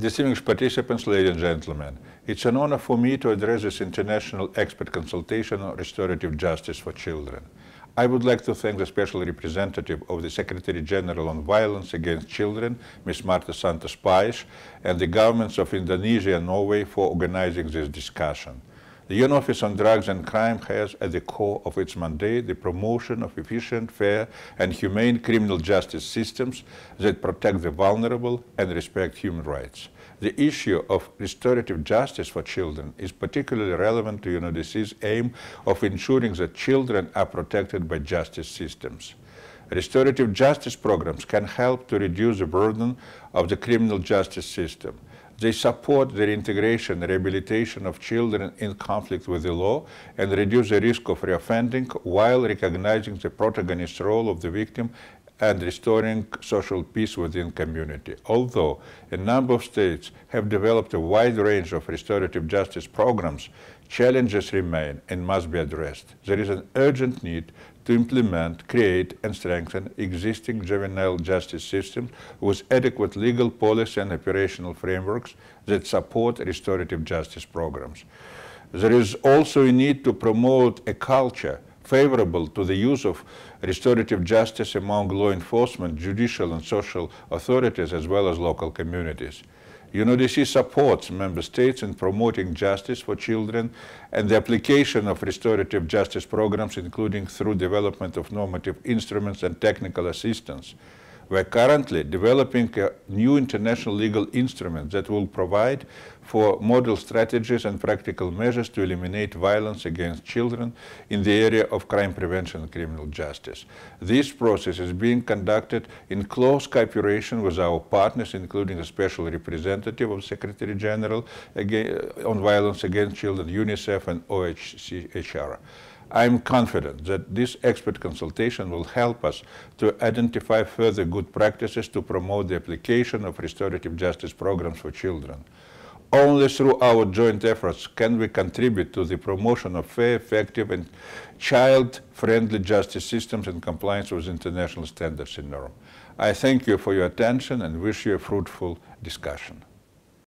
Distinguished participants, ladies and gentlemen, it's an honor for me to address this international expert consultation on restorative justice for children. I would like to thank the Special Representative of the Secretary General on Violence Against Children, Ms. Marta Santos Pais, and the governments of Indonesia and Norway for organizing this discussion. The UN Office on Drugs and Crime has at the core of its mandate the promotion of efficient, fair and humane criminal justice systems that protect the vulnerable and respect human rights. The issue of restorative justice for children is particularly relevant to UNODC's aim of ensuring that children are protected by justice systems. Restorative justice programs can help to reduce the burden of the criminal justice system. They support the reintegration, rehabilitation of children in conflict with the law and reduce the risk of reoffending while recognizing the protagonist role of the victim and restoring social peace within community. Although a number of states have developed a wide range of restorative justice programs, challenges remain and must be addressed. There is an urgent need to implement, create and strengthen existing juvenile justice systems with adequate legal policy and operational frameworks that support restorative justice programs. There is also a need to promote a culture favorable to the use of restorative justice among law enforcement, judicial and social authorities, as well as local communities. UNODC supports member states in promoting justice for children and the application of restorative justice programs, including through development of normative instruments and technical assistance. We're currently developing a new international legal instrument that will provide for model strategies and practical measures to eliminate violence against children in the area of crime prevention and criminal justice. This process is being conducted in close cooperation with our partners, including a special representative of Secretary General on violence against children, UNICEF and OHCHR. I'm confident that this expert consultation will help us to identify further good practices to promote the application of restorative justice programs for children. Only through our joint efforts can we contribute to the promotion of fair, effective and child-friendly justice systems in compliance with international standards and norms. I thank you for your attention and wish you a fruitful discussion.